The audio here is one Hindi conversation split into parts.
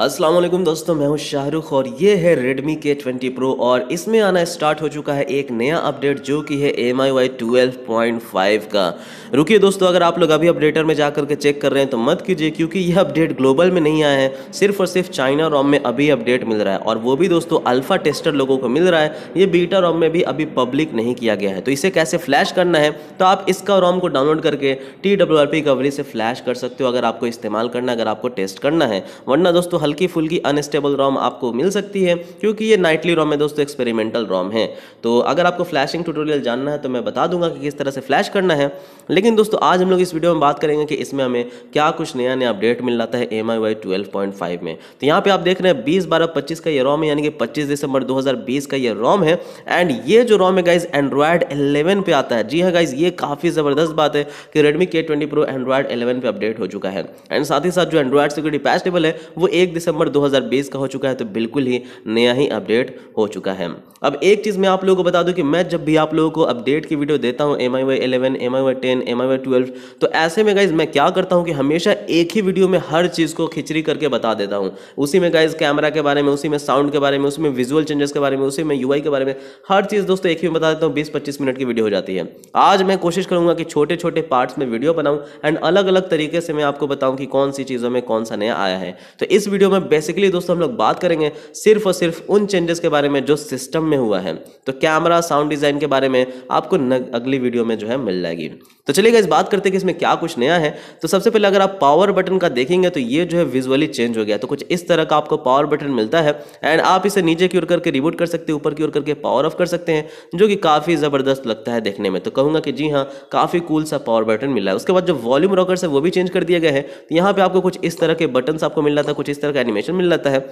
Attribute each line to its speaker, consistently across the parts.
Speaker 1: अस्सलाम वालेकुम दोस्तों मैं हूं शाहरुख और ये है Redmi K20 Pro और इसमें आना स्टार्ट हो चुका है एक नया अपडेट जो कि है एम आई वाई का रुकिए दोस्तों अगर आप लोग अभी अपडेटर में जा के चेक कर रहे हैं तो मत कीजिए क्योंकि यह अपडेट ग्लोबल में नहीं आया है सिर्फ और सिर्फ चाइना रॉम में अभी अपडेट मिल रहा है और वो भी दोस्तों अल्फ़ा टेस्टर लोगों को मिल रहा है ये बीटा रॉम में भी अभी पब्लिक नहीं किया गया है तो इसे कैसे फ्लैश करना है तो आप इसका रॉम को डाउनलोड करके टी कवरी से फ्लैश कर सकते हो अगर आपको इस्तेमाल करना है अगर आपको टेस्ट करना है वरना दोस्तों हल्की फुल्की अनस्टेबल रॉम आपको मिल सकती है क्योंकि ये नाइटली रॉम है दोस्तों एक्सपेरिमेंटल रॉम है तो अगर आपको फ्लैशिंग ट्यूटोरियल जानना है तो मैं बता दूंगा कि किस तरह से फ्लैश करना है लेकिन दोस्तों आज हम लोग इस वीडियो में बात करेंगे कि इसमें हमें क्या कुछ नया नया अपडेट मिल रहा है एम आई वाई में तो यहाँ पर आप देख रहे हैं बीस बारह पच्चीस का ये रॉम है यानी कि पच्चीस दिसंबर दो का ये रॉम है एंड ये जो रॉम है गाइज एंड्रॉयड एलेवन पे आता है जी हाँ गाइज ये काफ़ी ज़बरदस्त बात है कि Redmi K twenty Pro Android eleven पर अपडेट हो चुका है एंड साथ ही साथ जो एंड्रॉयड सिक्योरिटी पैच टेबल है वो एक दिसंबर 2020 का हो चुका है तो बिल्कुल ही नया ही अपडेट हो चुका है अब एक चीज़ मैं आप लोगों को बता दूं कि मैं जब भी आप लोगों को अपडेट की वीडियो देता हूं M I Y eleven M I Y ten M I Y twelve तो ऐसे में गाइज मैं क्या करता हूं कि हमेशा एक ही वीडियो में हर चीज़ को खिचड़ी करके बता देता हूँ उसी में गाइज कैमरा के बारे में उसी में साउंड के बारे में उसी में विजुअल चेंजेस के बारे में उसी में यू के बारे में हर चीज़ दोस्तों एक ही में बता देता हूँ बीस पच्चीस मिनट की वीडियो हो जाती है आज मैं कोशिश करूँगा कि छोटे छोटे पार्ट्स में वीडियो बनाऊँ एंड अलग अलग तरीके से मैं आपको बताऊँ कि कौन सी चीज़ों में कौन सा नया आया है तो इस वीडियो वीडियो में बेसिकली दोस्तों हम लोग बात करेंगे सिर्फ और सिर्फ उन चेंजेस के बारे में जो सिस्टम में हुआ है तो कैमरा साउंड डिज़ाइन के बारे में आपको अगली वीडियो में जो है मिल जाएगी तो चलिएगा इस बात करते हैं कि इसमें क्या कुछ नया है तो सबसे पहले अगर आप पावर बटन का देखेंगे तो ये जो है विजुअली चेंज हो गया तो कुछ इस तरह का आपको पावर बटन मिलता है एंड आप इसे नीचे की ओर करके रिबूट कर सकते हैं ऊपर की ओर करके पावर ऑफ कर सकते हैं जो कि काफ़ी ज़बरदस्त लगता है देखने में तो कहूँगा कि जी हाँ काफ़ी कूल सा पावर बटन मिला है उसके बाद जो वॉल्यूम रॉकर है वो भी चेंज कर दिया गया है तो यहाँ पर आपको कुछ इस तरह के बटन आपको मिल रहा था कुछ इस तरह का एनिमेशन मिल रहा है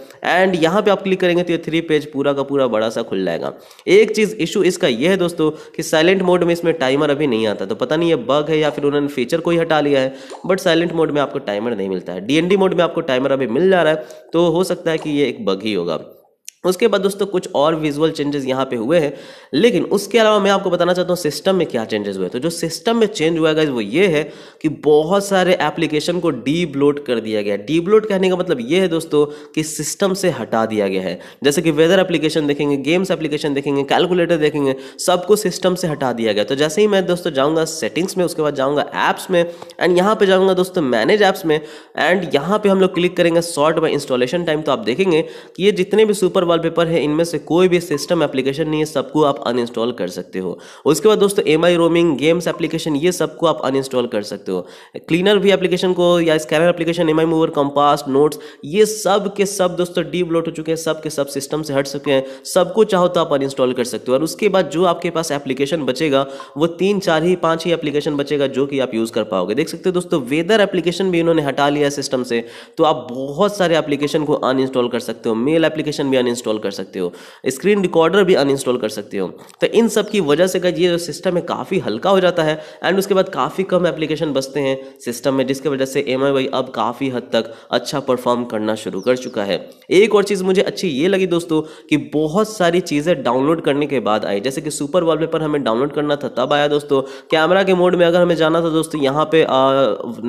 Speaker 1: एंड यहाँ पर आप क्लिक करेंगे तो ये थ्री पेज पूरा का पूरा बड़ा सा खुल जाएगा एक चीज़ इशू इसका यह है दोस्तों कि साइलेंट मोड में इसमें टाइमर अभी नहीं आता तो पता नहीं बग है या फिर उन्होंने फीचर कोई हटा लिया है बट साइलेंट मोड में आपको टाइमर नहीं मिलता है डीएनडी मोड में आपको टाइमर अभी मिल जा रहा है तो हो सकता है कि ये एक बग ही होगा उसके बाद दोस्तों कुछ और विजुअल चेंजेस यहाँ पे हुए हैं लेकिन उसके अलावा मैं आपको बताना चाहता हूँ सिस्टम में क्या चेंजेस हुए तो जो सिस्टम में चेंज हुआ है वो ये है कि बहुत सारे एप्लीकेशन को डीब्लोट कर दिया गया डीब्लोट कहने का मतलब ये है दोस्तों कि सिस्टम से हटा दिया गया है जैसे कि वेदर एप्लीकेशन देखेंगे गेम्स एप्लीकेशन देखेंगे कैलकुलेटर देखेंगे सबको सिस्टम से हटा दिया गया तो जैसे ही मैं दोस्तों जाऊँगा सेटिंग्स में उसके बाद जाऊँगा ऐप्स में एंड यहाँ पर जाऊँगा दोस्तों मैनेज ऐप्स में एंड यहाँ पर हम लोग क्लिक करेंगे शॉर्ट बाई इंस्टॉलेशन टाइम तो आप देखेंगे कि ये जितने भी सुपर वॉलपेपर है इनमें से कोई भी सिस्टम एप्लीकेशन नहीं है सबको आप अनइंस्टॉल कर सकते हो उसके बाद दोस्तों M I roaming games application ये सबको आप अनइंस्टॉल कर सकते हो क्लीनर भी एप्लीकेशन को या scanner application M I mover compass notes ये सब के सब दोस्तों डीब्लोट हो चुके हैं सब के सब सिस्टम से हट चुके हैं सबको चाहो तो आप अनइंस्टॉल कर सकते हो और उसके बाद जो आपके पास एप्लीकेशन बचेगा वो तीन चार ही पाँच ही एप्लीकेशन बचेगा जो कि आप यूज़ कर पाओगे देख सकते हो दोस्तों वेदर एप्लीकेशन भी इन्होंने हटा लिया सिस्टम से तो आप बहुत सारे एप्लीकेशन को अनइंस्टॉल कर सकते हो मेल एप्लीकेशन भी अनइंस्टॉल इंस्टॉल कर सकते हो स्क्रीन रिकॉर्डर भी अनइंस्टॉल कर सकते हो तो इन सब की वजह से ये जो सिस्टम है काफ़ी हल्का हो जाता है एंड उसके बाद काफ़ी कम एप्लीकेशन बसते हैं सिस्टम में जिसकी वजह से एम अब काफ़ी हद तक अच्छा परफॉर्म करना शुरू कर चुका है एक और चीज़ मुझे अच्छी ये लगी दोस्तों कि बहुत सारी चीज़ें डाउनलोड करने के बाद आई जैसे कि सुपर वॉलपेपर हमें डाउनलोड करना था तब आया दोस्तों कैमरा के मोड में अगर हमें जाना था दोस्तों यहाँ पे आ,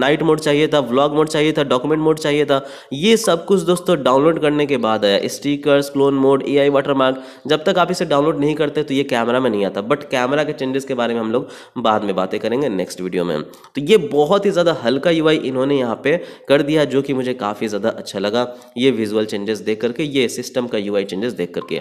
Speaker 1: नाइट मोड चाहिए था व्लॉग मोड चाहिए था डॉक्यूमेंट मोड चाहिए था ये सब कुछ दोस्तों डाउनलोड करने के बाद आया stickers close clone mode A I watermark जब तक आप इसे डाउनलोड नहीं करते तो ये कैमरा में नहीं आता बट कैमरा के चेंजेस के बारे में हम लोग बाद में बातें करेंगे नेक्स्ट वीडियो में तो ये बहुत ही ज़्यादा हल्का यू इन्होंने यहाँ पे कर दिया जो कि मुझे काफ़ी ज़्यादा अच्छा लगा ये विजुअल चेंजेस देख करके ये सिस्टम का यू चेंजेस देख करके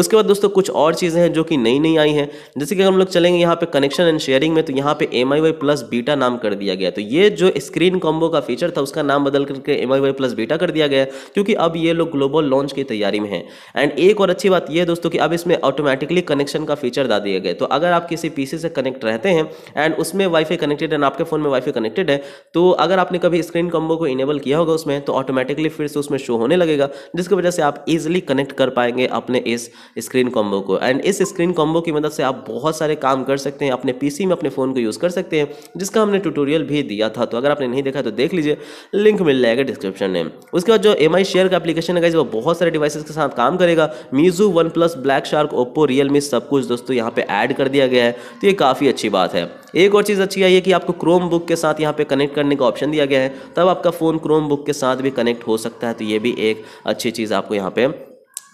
Speaker 1: उसके बाद दोस्तों कुछ और चीज़ें हैं जो कि नई नई आई हैं जैसे कि हम लोग चलेंगे यहाँ पे कनेक्शन एंड शेयरिंग में तो यहाँ पे एम आई प्लस बीटा नाम कर दिया गया तो ये जो स्क्रीन कॉम्बो का फीचर था उसका नाम बदल करके एम आई प्लस बीटा कर दिया गया क्योंकि अब ये लोग ग्लोबल लॉन्च की तैयारी में हैं एंड एक और अच्छी बात यह है दोस्तों कि अब इसमें ऑटोमेटिकली कनेक्शन का फीचर दा दिया गया तो अगर आप किसी पीसी से कनेक्ट रहते हैं एंड उसमें वाईफाई कनेक्टेड एंड आपके फ़ोन में वाईफाई कनेक्टेड है तो अगर आपने कभी स्क्रीन कॉम्बो को इनेबल किया होगा उसमें तो ऑटोमेटिकली फिर से उसमें शो होने लगेगा जिसकी वजह से आप ईजिली कनेक्ट कर पाएंगे अपने इस स्क्रीन कॉम्बो को एंड इस स्क्रीन कॉम्बो की मदद से आप बहुत सारे काम कर सकते हैं अपने पीसी में अपने फ़ोन को यूज़ कर सकते हैं जिसका हमने ट्यूटोरियल भी दिया था तो अगर आपने नहीं देखा तो देख लीजिए लिंक मिल जाएगा डिस्क्रिप्शन में उसके बाद जो एम शेयर का एप्लीकेशन है वो बहुत सारे डिवाइसेस के साथ काम काम करेगा Meizu OnePlus Black Shark Oppo Realme सब कुछ दोस्तों यहाँ पे ऐड कर दिया गया है तो ये काफ़ी अच्छी बात है एक और चीज़ अच्छी आई है कि आपको क्रोम बुक के साथ यहाँ पे कनेक्ट करने का ऑप्शन दिया गया है तब आपका फ़ोन क्रोम बुक के साथ भी कनेक्ट हो सकता है तो ये भी एक अच्छी चीज़ आपको यहाँ पे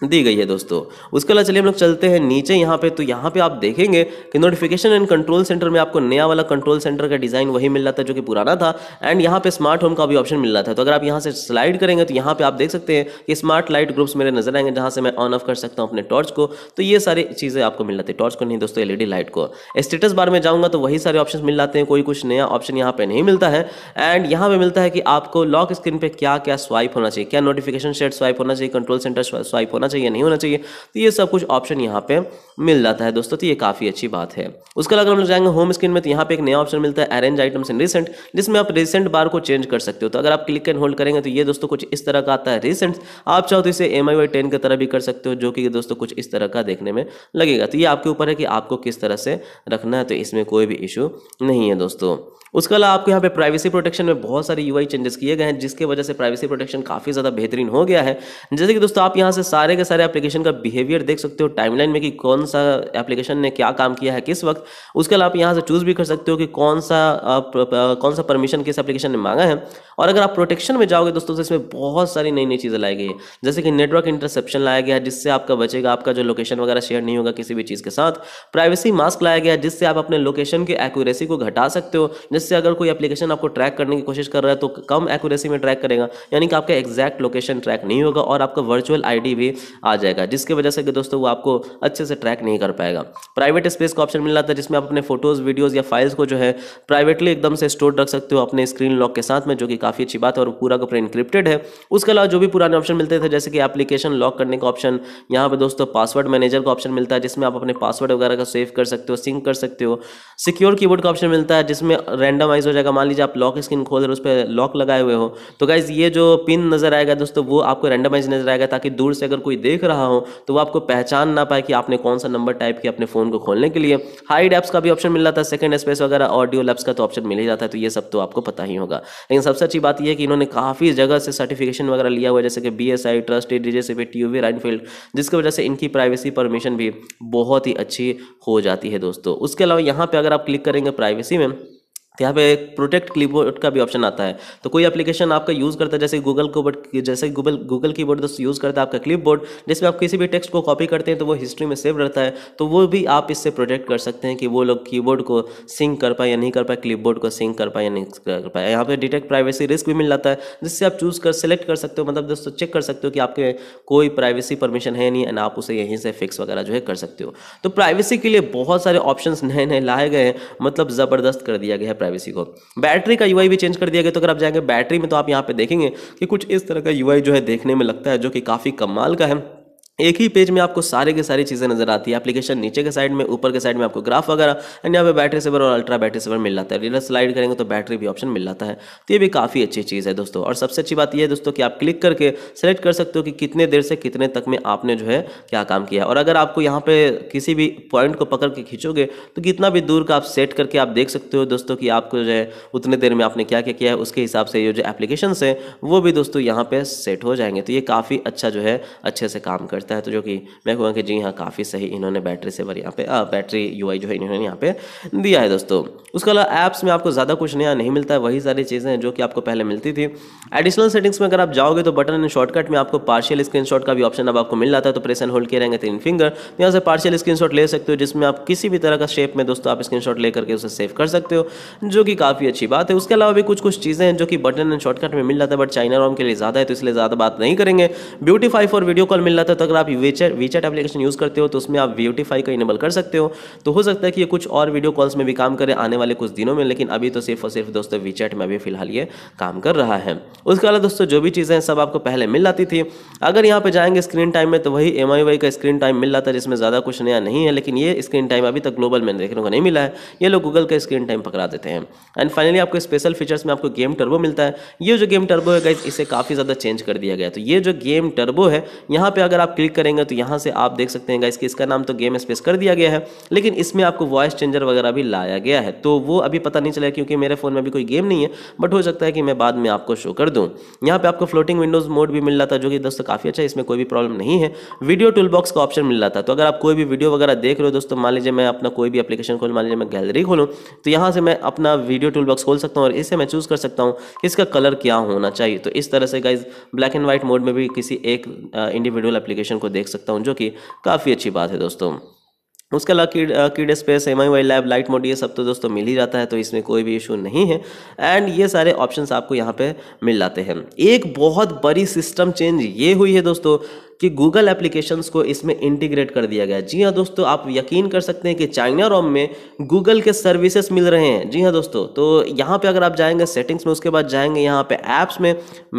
Speaker 1: दी गई है दोस्तों उसके अलावा चलिए हम लोग चलते हैं नीचे यहाँ पे तो यहाँ पे आप देखेंगे कि नोटिफिकेशन एंड कंट्रोल सेंटर में आपको नया वाला कंट्रोल सेंटर का डिज़ाइन वही मिल रहा था जो कि पुराना था एंड यहाँ पे स्मार्ट होम का भी ऑप्शन मिल रहा था तो अगर आप यहाँ से स्लाइड करेंगे तो यहाँ पे आप देख सकते हैं कि स्मार्ट लाइट ग्रुप्स मेरे नजर आएंगे जहाँ से मैं ऑन ऑफ कर सकता हूँ अपने टॉर्च को तो ये सारी चीज़ें आपको मिल जाती है टॉर्च को नहीं दोस्तों एलईडी लाइट को स्टेटस बार में जाऊँगा तो वही सारे ऑप्शन मिल जाते हैं कोई कुछ नया ऑप्शन यहाँ पर नहीं मिलता है एंड यहाँ पर मिलता है कि आपको लॉक स्क्रीन पर क्या क्या स्वाइप होना चाहिए क्या नोटिफिकेशन शेड स्वाइप होना चाहिए कंट्रोल सेंटर स्वाइप होना होना चाहिए नहीं होना चाहिए तो ये सब कुछ ऑप्शन यहाँ पे मिल जाता है दोस्तों तो ये काफ़ी अच्छी बात है उसके अलावा हम लोग जाएंगे होम स्क्रीन में तो यहाँ पे एक नया ऑप्शन मिलता है अरेंज आइटम्स इन रिसेंट जिसमें आप रिसेंट बार को चेंज कर सकते हो तो अगर आप क्लिक एंड होल्ड करेंगे तो ये दोस्तों कुछ इस तरह का आता है रिसेंट आप चाहो तो इसे एम आई वाई टेन की तरह भी कर सकते हो जो कि दोस्तों कुछ इस तरह का देखने में लगेगा तो ये आपके ऊपर है कि आपको किस तरह से रखना है तो इसमें कोई भी इशू नहीं है दोस्तों उसके अलावा आपके यहाँ पे प्राइवेसी प्रोटेक्शन में बहुत सारे यूआई चेंजेस किए गए हैं जिसके वजह से प्राइवेसी प्रोटेक्शन काफ़ी ज़्यादा बेहतरीन हो गया है जैसे कि दोस्तों आप यहाँ से सारे के सारे एप्लीकेशन का बिहेवियर देख सकते हो टाइमलाइन में कि कौन सा एप्लीकेशन ने क्या काम किया है किस वक्त उसके अलावा आप यहाँ से चूज भी कर सकते हो कि कौन सा आप, कौन सा परमिशन किस एप्लीकेशन ने मांगा है और अगर आप प्रोटेक्शन में जाओगे दोस्तों तो इसमें बहुत सारी नई नई चीज़ें लाई गई है जैसे कि नेटवर्क इंटरसेप्शन लाया गया है जिससे आपका बचेगा आपका जो लोकेशन वगैरह शेयर नहीं होगा किसी भी चीज़ के साथ प्राइवेसी मास्क लाया गया है जिससे आप अपने लोकेशन की एक्यूरेसी को घटा सकते हो जिससे अगर कोई एप्लीकेशन आपको ट्रैक करने की कोशिश कर रहा है तो कम एक्यूरेसी में ट्रैक करेगा यानी कि आपका एग्जैक्ट लोकेशन ट्रैक नहीं होगा और आपका वर्चुअल आईडी भी आ जाएगा जिसकी वजह से कि दोस्तों वो आपको अच्छे से ट्रैक नहीं कर पाएगा प्राइवेट स्पेस का ऑप्शन मिल रहा था जिसमें आप अपने फोटोज़ वीडियोज़ या फाइल्स को जो है प्राइवेटली एकदम से स्टोर रख सकते हो अपने स्क्रीन लॉक के साथ में जो कि काफ़ी अच्छी बात है और पूरा का पूरा इंक्रिप्टेड है उसके अलावा जो भी पुराने ऑप्शन मिलते थे जैसे कि एप्लीकेशन लॉक करने का ऑप्शन यहाँ पर दोस्तों पासवर्ड मैनेजर का ऑप्शन मिलता है जिसमें आप अपने पासवर्ड वगैरह का सेव कर सकते हो सिंक कर सकते हो सिक्योर कीबोर्ड का ऑप्शन मिलता है जिसमें रैंडमाइज हो जाएगा मान लीजिए आप लॉक स्क्रीन खोल रहे हो उस पर लॉक लगाए हुए हो तो गाइज ये जो पिन नजर आएगा दोस्तों वो आपको रैंडमाइज नजर आएगा ताकि दूर से अगर कोई देख रहा हूँ तो वो आपको पहचान ना पाए कि आपने कौन सा नंबर टाइप किया अपने फ़ोन को खोलने के लिए हाइड एप्स का भी ऑप्शन मिल रहा था सेकंड स्पेस वगैरह ऑडियो लैब्स का तो ऑप्शन मिल ही जाता है तो ये सब तो आपको पता ही होगा लेकिन सबसे अच्छी बात यह है कि इन्होंने काफ़ी जगह से सर्टिफिकेशन वगैरह लिया हुआ जैसे कि B S I trust DJCP T Rhinefield जिसकी वजह से इनकी प्राइवेसी परमिशन भी बहुत ही अच्छी हो जाती है दोस्तों उसके अलावा यहाँ पर अगर आप क्लिक करेंगे प्राइवेसी में तो यहाँ पे एक प्रोटेक्ट कीबोर्ड का भी ऑप्शन आता है तो कोई एप्लीकेशन आपका यूज़ करता है जैसे गूगल कीबोर्ड जैसे Google Google keyboard board use करता है आपका क्लिपबोर्ड जिसमें आप किसी भी टेक्स्ट को कॉपी करते हैं तो वो हिस्ट्री में सेव रहता है तो वो भी आप इससे प्रोटेक्ट कर सकते हैं कि वो लोग की को सिंक कर पाए या नहीं कर पाए क्लिप को सिंक कर पाए या नहीं कर पाए यहाँ पर डिटेक्ट प्राइवेसी रिस्क भी मिल जाता है जिससे आप चूज़ कर सेलेक्ट कर सकते हो मतलब दोस्तों चेक कर सकते हो कि आपके कोई प्राइवेसी परमिशन है नहीं एंड आप उसे यहीं से फिक्स वगैरह जो है कर सकते हो तो प्राइवेसी के लिए बहुत सारे ऑप्शन नए नए लाए गए हैं मतलब ज़बरदस्त कर दिया गया है प्राइवेसी को बैटरी का यूआई भी चेंज कर दिया गया तो अगर आप जाएंगे बैटरी में तो आप यहाँ पे देखेंगे कि कुछ इस तरह का यूआई जो है देखने में लगता है जो कि काफ़ी कमाल का है एक ही पेज में आपको सारे के सारी चीज़ें नजर आती है एप्लीकेशन नीचे के साइड में ऊपर के साइड में आपको ग्राफ वगैरह एंड यहाँ पे बैटरी सेवर और अल्ट्रा बैटरी सेवर मिल जाता है रिलर स्लाइड करेंगे तो बैटरी भी ऑप्शन मिल जाता है तो ये भी काफ़ी अच्छी चीज़ है दोस्तों और सबसे अच्छी बात यह है दोस्तों कि आप क्लिक करके सेलेक्ट कर सकते हो कि कितने देर से कितने तक में आपने जो है क्या काम किया और अगर आपको यहाँ पर किसी भी पॉइंट को पकड़ के खींचोगे तो कितना भी दूर का आप सेट करके आप देख सकते हो दोस्तों कि आपको जो है उतने देर में आपने क्या क्या किया है उसके हिसाब से ये जो एप्लीकेशन है वो भी दोस्तों यहाँ पर सेट हो जाएंगे तो ये काफ़ी अच्छा जो है अच्छे से काम करते सकता है तो जो कि मैं कहूँगा कि जी हाँ काफ़ी सही इन्होंने बैटरी सेवर यहाँ पे आ, बैटरी यू जो है इन्होंने यहाँ पे दिया है दोस्तों उसके अलावा ऐप्स में आपको ज़्यादा कुछ नया नहीं मिलता है वही सारी चीज़ें हैं जो कि आपको पहले मिलती थी एडिशनल सेटिंग्स में अगर आप जाओगे तो बटन एंड शॉर्टकट में आपको पार्शियल स्क्रीन का भी ऑप्शन अब आपको मिल जाता है तो प्रेस एंड होल्ड किए रहेंगे तीन फिंगर तो यहाँ से पार्शियल स्क्रीन ले सकते हो जिसमें आप किसी भी तरह का शेप में दोस्तों आप स्क्रीन शॉट लेकर उसे सेव कर सकते हो जो कि काफ़ी अच्छी बात है उसके अलावा भी कुछ कुछ चीज़ें हैं जो कि बटन एंड शॉर्टकट में मिल जाता है बट चाइना रॉम के लिए ज़्यादा है तो इसलिए ज़्यादा बात नहीं करेंगे ब्यूटीफाई फॉर वीडियो कॉल मिल जाता है तो अगर आप वीचर वेचैट एप्लीकेशन यूज़ करते हो तो उसमें आप व्यूटीफाई का इनेबल कर सकते हो तो हो सकता है कि ये कुछ और वीडियो कॉल्स में भी काम करें आने वाले कुछ दिनों में लेकिन अभी तो सिर्फ और सिर्फ दोस्तों वीचैट में अभी फिलहाल ये काम कर रहा है उसके अलावा दोस्तों जो भी चीज़ें सब आपको पहले मिल जाती थी अगर यहाँ पर जाएंगे स्क्रीन टाइम में तो वही एम का स्क्रीन टाइम मिल जाता था जिसमें ज़्यादा कुछ नया नहीं है लेकिन ये स्क्रीन टाइम अभी तक ग्लोबल में देखने को नहीं मिला है ये लोग गूगल का स्क्रीन टाइम पकड़ा देते हैं एंड फाइनली आपको स्पेशल फीचर्स में आपको गेम टर्बो मिलता है ये जो गेम टर्बो है इसे काफ़ी ज़्यादा चेंज कर दिया गया तो ये जो गेम टर्बो है यहाँ पे अगर आप क्लिक क्लिक करेंगे तो यहाँ से आप देख सकते हैं गाइस कि इसका नाम तो गेम स्पेस कर दिया गया है लेकिन इसमें आपको वॉइस चेंजर वगैरह भी लाया गया है तो वो अभी पता नहीं चला क्योंकि मेरे फ़ोन में अभी कोई गेम नहीं है बट हो सकता है कि मैं बाद में आपको शो कर दूँ यहाँ पर आपको फ्लोटिंग विंडोज़ मोड भी मिल रहा था जो कि दोस्तों काफ़ी अच्छा है इसमें कोई भी प्रॉब्लम नहीं है वीडियो टूल बॉक्स का ऑप्शन मिल रहा था तो अगर आप कोई भी वीडियो वगैरह देख रहे हो दोस्तों मान लीजिए मैं अपना कोई भी अपलीकेशन खोल मान लीजिए मैं गैलरी खोलूँ तो यहाँ से मैं अपना वीडियो टूल बॉक्स खोल सकता हूँ और इसे मैं चूज़ कर सकता हूँ इसका कलर क्या होना चाहिए तो इस तरह से guys black and white mode में भी किसी एक इंडिविजुअल एप्लीकेशन को देख सकता हूँ जो कि काफ़ी अच्छी बात है दोस्तों उसके अलावा kid, kid space M I lab lite mode ये सब तो दोस्तों मिल ही जाता है तो इसमें कोई भी इशू नहीं है एंड ये सारे ऑप्शंस आपको यहाँ पे मिल जाते हैं एक बहुत बड़ी सिस्टम चेंज ये हुई है दोस्तों कि गूगल एप्लीकेशंस को इसमें इंटीग्रेट कर दिया गया जी हाँ दोस्तों आप यकीन कर सकते हैं कि चाइना रोम में गूगल के सर्विसेज मिल रहे हैं जी हाँ दोस्तों तो यहाँ पे अगर आप जाएंगे सेटिंग्स में उसके बाद जाएंगे यहाँ पे ऐप्स में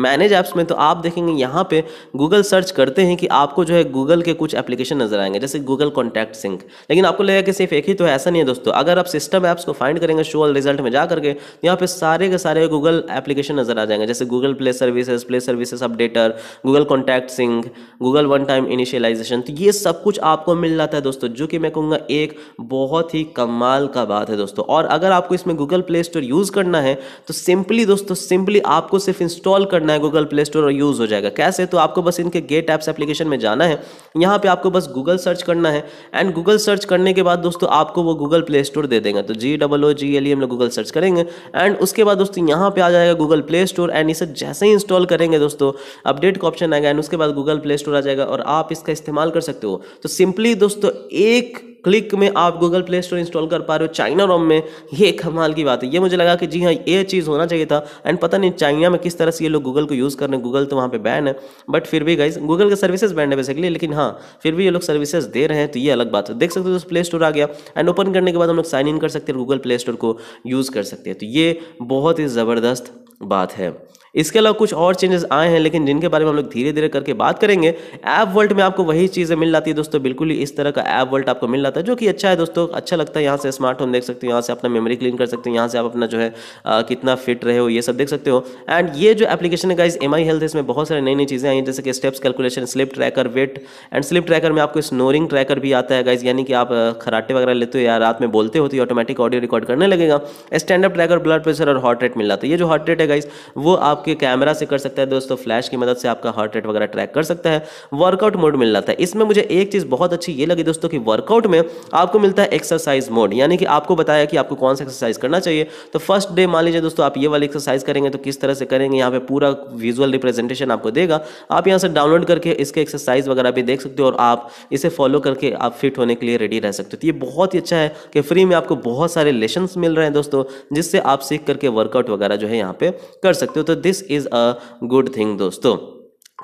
Speaker 1: मैनेज ऐप्स में तो आप देखेंगे यहाँ पे गूगल सर्च करते हैं कि आपको जो है गूगल के कुछ एप्लीकेशन नजर आएंगे जैसे गूगल कॉन्टैक्ट सिंक लेकिन आपको लगेगा कि सिर्फ एक ही तो ऐसा नहीं है दोस्तों अगर आप सिस्टम ऐप्स को फाइंड करेंगे शो ऑल रिजल्ट में जा करके तो यहाँ पे सारे के सारे गूगल एप्लीकेशन नजर आ जाएंगे जैसे Google play services play services updater Google contact sync Google one time initialization तो ये सब कुछ आपको मिल जाता है दोस्तों जो कि मैं कहूँगा एक बहुत ही कमाल का बात है दोस्तों और अगर आपको इसमें गूगल प्ले स्टोर यूज़ करना है तो सिंपली दोस्तों सिंपली आपको सिर्फ इंस्टॉल करना है गूगल प्ले स्टोर और यूज़ हो जाएगा कैसे तो आपको बस इनके गेट ऐप्स एप्लीकेशन में जाना है यहाँ पर आपको बस गूगल सर्च करना है एंड गूगल सर्च करने के बाद दोस्तों आपको वो गूगल प्ले स्टोर दे देंगे तो जी double O G L E हम लोग गूगल सर्च करेंगे एंड उसके बाद दोस्तों यहाँ पर आ जाएगा गूगल प्ले स्टोर एंड इसे जैसे ही इंस्टॉल करेंगे दोस्तों अपडेट का ऑप्शन आएगा एंड उसके बाद गूगल प्ले स्टोर चला जाएगा और आप इसका इस्तेमाल कर सकते हो तो सिंपली दोस्तों एक क्लिक में आप गूगल प्ले स्टोर इंस्टॉल कर पा रहे हो चाइना रोम में ये कमाल की बात है ये मुझे लगा कि जी हाँ ये चीज़ होना चाहिए था एंड पता नहीं चाइना में किस तरह से ये लोग गूगल को यूज़ कर रहे हैं गूगल तो वहाँ पे बैन है बट फिर भी गाइज गूगल के सर्विसेज बैन है बेसिकली लेकिन हाँ फिर भी ये लोग सर्विसेज दे रहे हैं तो ये अलग बात है देख सकते हो तो प्ले स्टोर आ गया एंड ओपन करने के बाद हम लोग साइन इन कर सकते हैं गूगल प्ले स्टोर को यूज़ कर सकते हैं तो ये बहुत ही ज़बरदस्त बात है इसके अलावा कुछ और चेंजेस आए हैं लेकिन जिनके बारे में हम लोग धीरे धीरे करके बात करेंगे ऐप वर्ल्ड में आपको वही चीज़ें मिल जाती है दोस्तों बिल्कुल ही इस तरह का ऐप वर्ल्ड आपको मिल जाता है जो कि अच्छा है दोस्तों अच्छा लगता है यहाँ से स्मार्टफोन देख सकते हो यहाँ से अपना मेमोरी क्लीन कर सकते हो यहाँ से आप अपना जो है आ, कितना फिट रहे हो ये सब देख सकते हो एंड ये जो एप्लीकेशन है गाइज एम आई हेल्थ इसमें बहुत सारी नई नई चीज़ें आई हैं जैसे कि steps calculation sleep tracker weight and sleep tracker में आपको स्नोरिंग ट्रैकर भी आता है गाइज यानी कि आप खराटे वगैरह लेते हो या रात में बोलते हो तो ऑटोमेटिक ऑडियो रिकॉर्ड करने लगेगा stand up tracker blood pressure और हार्ट रेट मिल जाता है ये जो हार्ट रेट है गाइस वो आपके कैमरा से कर सकता है दोस्तों फ्लैश की मदद से आपका हार्ट रेट वगैरह ट्रैक कर सकता है वर्कआउट मोड मिल जाता है इसमें मुझे एक चीज़ बहुत अच्छी ये लगी दोस्तों कि वर्कआउट में आपको मिलता है एक्सरसाइज मोड यानी कि आपको बताया कि आपको कौन सा एक्सरसाइज करना चाहिए तो फर्स्ट डे मान लीजिए दोस्तों आप ये वाली एक्सरसाइज करेंगे तो किस तरह से करेंगे यहाँ पे पूरा विजुअल रिप्रेजेंटेशन आपको देगा आप यहाँ से डाउनलोड करके इसके एक्सरसाइज वगैरह भी देख सकते हो और आप इसे फॉलो करके आप फिट होने के लिए रेडी रह सकते हो तो ये बहुत ही अच्छा है कि फ्री में आपको बहुत सारे लेसन मिल रहे हैं दोस्तों जिससे आप सीख करके वर्कआउट वगैरह जो है यहाँ पे कर सकते हो तो this is a good thing दोस्तों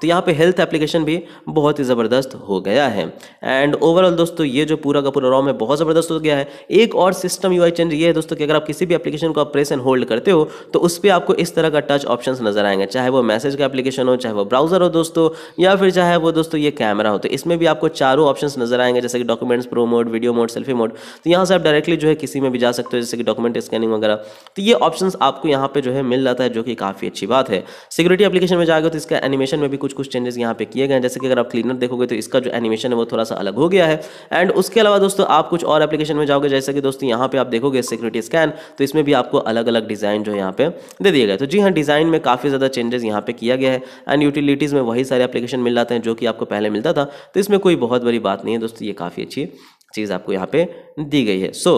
Speaker 1: तो यहाँ पे हेल्थ एप्लीकेशन भी बहुत ही ज़बरदस्त हो गया है एंड ओवरऑल दोस्तों ये जो पूरा का पूरा रॉम है बहुत ज़बरदस्त हो गया है एक और सिस्टम यू चेंज ये है दोस्तों कि अगर आप किसी भी एप्लीकेशन को आप प्रेस एंड होल्ड करते हो तो उस पर आपको इस तरह का टच ऑप्शन नजर आएंगे चाहे वो मैसेज का एप्लीकेशन हो चाहे वो ब्राउजर हो दोस्तों या फिर चाहे वो दोस्तों ये कैमरा हो तो इसमें भी आपको चारों ऑप्शन नजर आएंगे जैसे कि documents pro mode video mode selfie mode तो यहाँ से आप डायरेक्टली जो है किसी में भी जा सकते हो जैसे कि डॉक्यूमेंट स्कैनिंग वगैरह तो ये ऑप्शन आपको यहाँ पे जो है मिल जाता है जो कि काफ़ी अच्छी बात है सिक्योरिटी एप्लीकेशन में जाएगा तो इसका एनिमेशन में भी कुछ कुछ चेंजेस यहाँ पे किए गए हैं जैसे कि अगर आप क्लीनर देखोगे तो इसका जो एनिमेशन है वो थोड़ा सा अलग हो गया है एंड उसके अलावा दोस्तों आप कुछ और एप्लीकेशन में जाओगे जैसे कि दोस्तों यहाँ पे आप देखोगे सिक्योरिटी स्कैन तो इसमें भी आपको अलग अलग डिज़ाइन जो यहाँ पे दे दिए गए तो जी हाँ डिज़ाइन में काफ़ी ज़्यादा चेंजेस यहाँ पे किया गया है एंड यूटिलिटीज़ में वही सारे एप्लीकेशन मिल जाते हैं जो कि आपको पहले मिलता था तो इसमें कोई बहुत बड़ी बात नहीं है दोस्तों ये काफ़ी अच्छी चीज़ आपको यहाँ पे दी गई है सो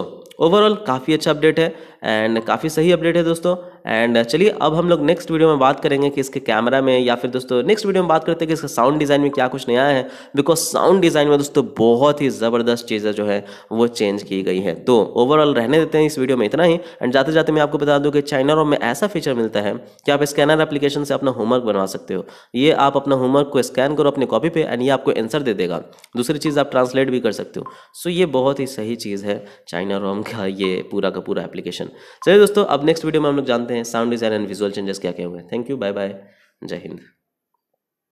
Speaker 1: ओवरऑल काफ़ी अच्छा अपडेट है एंड काफ़ी सही अपडेट है दोस्तों एंड uh, चलिए अब हम लोग नेक्स्ट वीडियो में बात करेंगे कि इसके कैमरा में या फिर दोस्तों नेक्स्ट वीडियो में बात करते हैं कि इसका साउंड डिज़ाइन में क्या कुछ नया है बिकॉज साउंड डिज़ाइन में दोस्तों बहुत ही ज़बरदस्त चीज़ें जो है वो चेंज की गई है तो ओवरऑल रहने देते हैं इस वीडियो में इतना ही एंड जाते जाते मैं आपको बता दूँ कि चाइना रोम में ऐसा फीचर मिलता है कि आप स्कैनर एप्लीकेशन से अपना होमवर्क बनवा सकते हो ये आप अपना होमवर्क को स्कैन करो अपने कॉपी पे एंड ये आपको एंसर दे देगा दूसरी चीज़ आप ट्रांसलेट भी कर सकते हो सो ये बहुत ही सही चीज़ है चाइना रोम का ये पूरा का पूरा एप्लीकेशन चलिए दोस्तों अब नेक्स्ट वीडियो में हम लोग जानते जानते हैं sound design and visual changes क्या क्या हुए थैंक यू बाय बाय जय हिंद